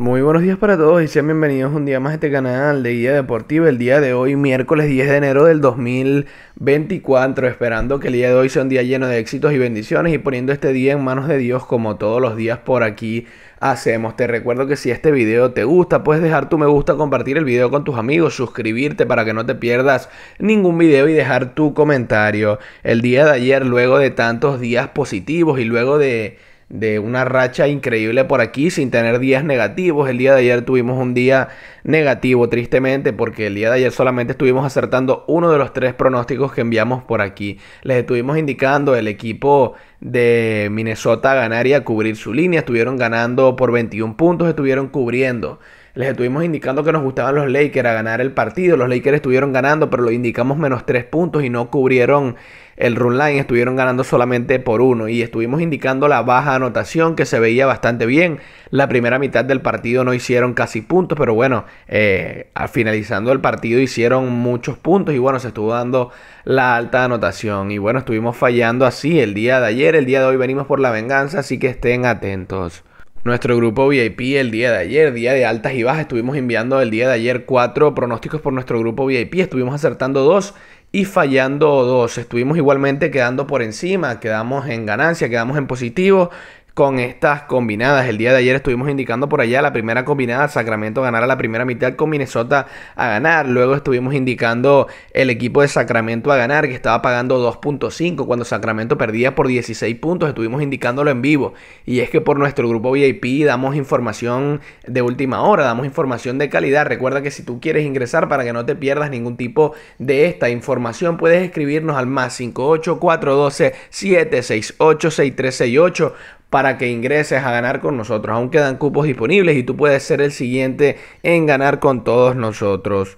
Muy buenos días para todos y sean bienvenidos un día más a este canal de Guía Deportiva. El día de hoy, miércoles 10 de enero del 2024, esperando que el día de hoy sea un día lleno de éxitos y bendiciones y poniendo este día en manos de Dios como todos los días por aquí hacemos. Te recuerdo que si este video te gusta, puedes dejar tu me gusta, compartir el video con tus amigos, suscribirte para que no te pierdas ningún video y dejar tu comentario. El día de ayer, luego de tantos días positivos y luego de de una racha increíble por aquí sin tener días negativos. El día de ayer tuvimos un día negativo, tristemente, porque el día de ayer solamente estuvimos acertando uno de los tres pronósticos que enviamos por aquí. Les estuvimos indicando el equipo de Minnesota a ganar y a cubrir su línea. Estuvieron ganando por 21 puntos, estuvieron cubriendo. Les estuvimos indicando que nos gustaban los Lakers a ganar el partido. Los Lakers estuvieron ganando, pero lo indicamos menos 3 puntos y no cubrieron el run line. Estuvieron ganando solamente por uno. Y estuvimos indicando la baja anotación que se veía bastante bien. La primera mitad del partido no hicieron casi puntos, pero bueno, eh, al finalizando el partido hicieron muchos puntos. Y bueno, se estuvo dando la alta anotación. Y bueno, estuvimos fallando así el día de ayer. El día de hoy venimos por la venganza, así que estén atentos nuestro grupo VIP el día de ayer, día de altas y bajas. Estuvimos enviando el día de ayer cuatro pronósticos por nuestro grupo VIP. Estuvimos acertando dos y fallando dos. Estuvimos igualmente quedando por encima, quedamos en ganancia, quedamos en positivo con estas combinadas. El día de ayer estuvimos indicando por allá la primera combinada, Sacramento ganar a la primera mitad con Minnesota a ganar. Luego estuvimos indicando el equipo de Sacramento a ganar, que estaba pagando 2.5 cuando Sacramento perdía por 16 puntos. Estuvimos indicándolo en vivo. Y es que por nuestro grupo VIP damos información de última hora, damos información de calidad. Recuerda que si tú quieres ingresar para que no te pierdas ningún tipo de esta información, puedes escribirnos al más 58412 768 6368 para que ingreses a ganar con nosotros. Aún quedan cupos disponibles y tú puedes ser el siguiente en ganar con todos nosotros.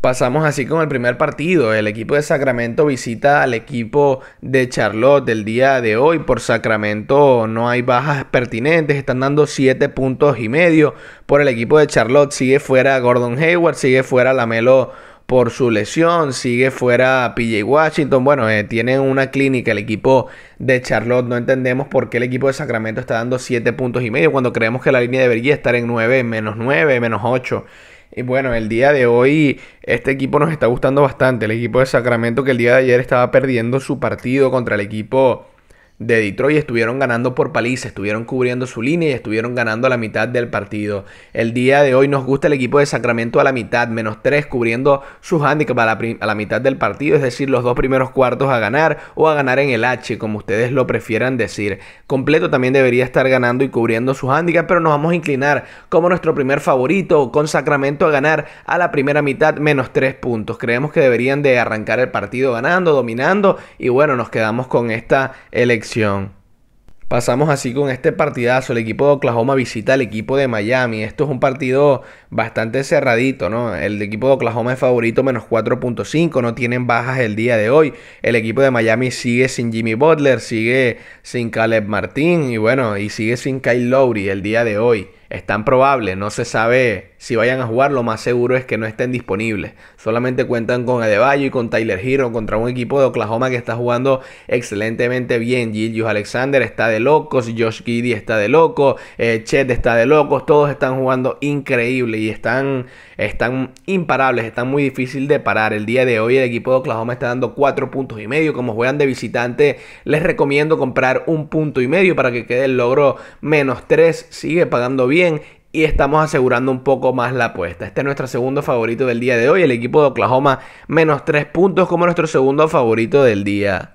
Pasamos así con el primer partido. El equipo de Sacramento visita al equipo de Charlotte del día de hoy. Por Sacramento no hay bajas pertinentes. Están dando 7 puntos y medio. Por el equipo de Charlotte sigue fuera Gordon Hayward, sigue fuera Lamelo por su lesión, sigue fuera PJ Washington. Bueno, eh, tienen una clínica el equipo de Charlotte. No entendemos por qué el equipo de Sacramento está dando 7 puntos y medio cuando creemos que la línea debería estar en 9, menos 9, menos 8. Y bueno, el día de hoy este equipo nos está gustando bastante. El equipo de Sacramento que el día de ayer estaba perdiendo su partido contra el equipo de Detroit estuvieron ganando por paliza, estuvieron cubriendo su línea y estuvieron ganando a la mitad del partido. El día de hoy nos gusta el equipo de Sacramento a la mitad, menos 3, cubriendo sus handicap a la, mitad del partido, es decir, los dos primeros cuartos a ganar o a ganar en el H, como ustedes lo prefieran decir. Completo también debería estar ganando y cubriendo sus handicap, pero nos vamos a inclinar como nuestro primer favorito con Sacramento a ganar a la primera mitad, menos 3 puntos. Creemos que deberían de arrancar el partido ganando, dominando y bueno, nos quedamos con esta elección Pasamos así con este partidazo. El equipo de Oklahoma visita al equipo de Miami. Esto es un partido bastante cerradito, ¿no? El equipo de Oklahoma es favorito menos 4.5. No tienen bajas el día de hoy. El equipo de Miami sigue sin Jimmy Butler, sigue sin Caleb Martin y bueno, y sigue sin Kyle Lowry el día de hoy es tan probable, no se sabe si vayan a jugar, lo más seguro es que no estén disponibles. Solamente cuentan con Adebayo y con Tyler Hero contra un equipo de Oklahoma que está jugando excelentemente bien. Gilius Alexander está de locos, Josh Giddy está de loco, eh, Chet está de locos, todos están jugando increíble y están, están imparables, están muy difícil de parar. El día de hoy el equipo de Oklahoma está dando 4 puntos y medio, como juegan de visitante, les recomiendo comprar un punto y medio para que quede el logro menos 3, sigue pagando bien y estamos asegurando un poco más la apuesta. Este es nuestro segundo favorito del día de hoy, el equipo de Oklahoma menos 3 puntos como nuestro segundo favorito del día.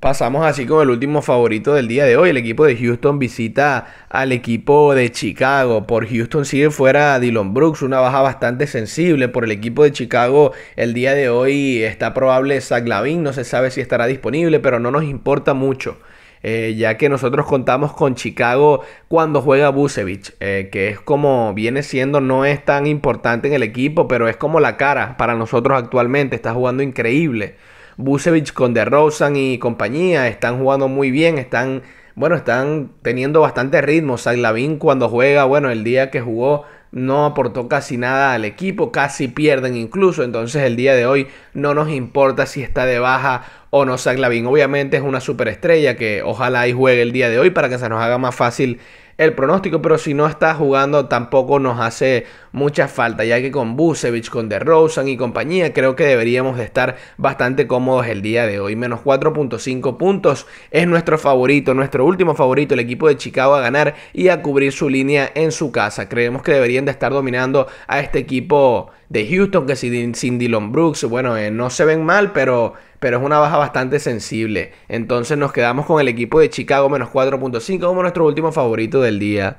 Pasamos así con el último favorito del día de hoy. El equipo de Houston visita al equipo de Chicago. Por Houston sigue fuera Dylan Brooks, una baja bastante sensible. Por el equipo de Chicago el día de hoy está probable Zach Lavin. No se sabe si estará disponible, pero no nos importa mucho. Eh, ya que nosotros contamos con Chicago cuando juega Busevich, eh, que es como viene siendo, no es tan importante en el equipo, pero es como la cara para nosotros actualmente, está jugando increíble. Busevich con DeRozan y compañía están jugando muy bien, están, bueno, están teniendo bastante ritmo. Zach Lavin cuando juega, bueno, el día que jugó no aportó casi nada al equipo, casi pierden incluso, entonces el día de hoy no nos importa si está de baja o no la Lavin. Obviamente es una superestrella que ojalá y juegue el día de hoy para que se nos haga más fácil el pronóstico, pero si no está jugando tampoco nos hace mucha falta, ya que con Busevich, con DeRozan y compañía creo que deberíamos de estar bastante cómodos el día de hoy. Menos 4.5 puntos es nuestro favorito, nuestro último favorito, el equipo de Chicago a ganar y a cubrir su línea en su casa. Creemos que deberían de estar dominando a este equipo de Houston, que sin, Dylan Brooks, bueno, eh, no se ven mal, pero pero es una baja bastante sensible. Entonces nos quedamos con el equipo de Chicago menos 4.5 como nuestro último favorito del día.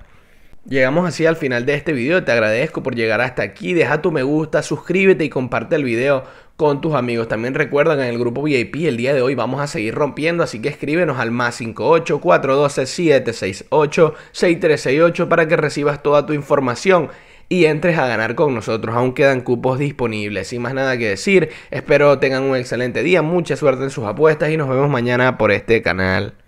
Llegamos así al final de este video, te agradezco por llegar hasta aquí, deja tu me gusta, suscríbete y comparte el video con tus amigos. También recuerda que en el grupo VIP el día de hoy vamos a seguir rompiendo, así que escríbenos al más 58 412 768 6368 para que recibas toda tu información y entres a ganar con nosotros. Aún quedan cupos disponibles. Sin más nada que decir, espero tengan un excelente día, mucha suerte en sus apuestas y nos vemos mañana por este canal.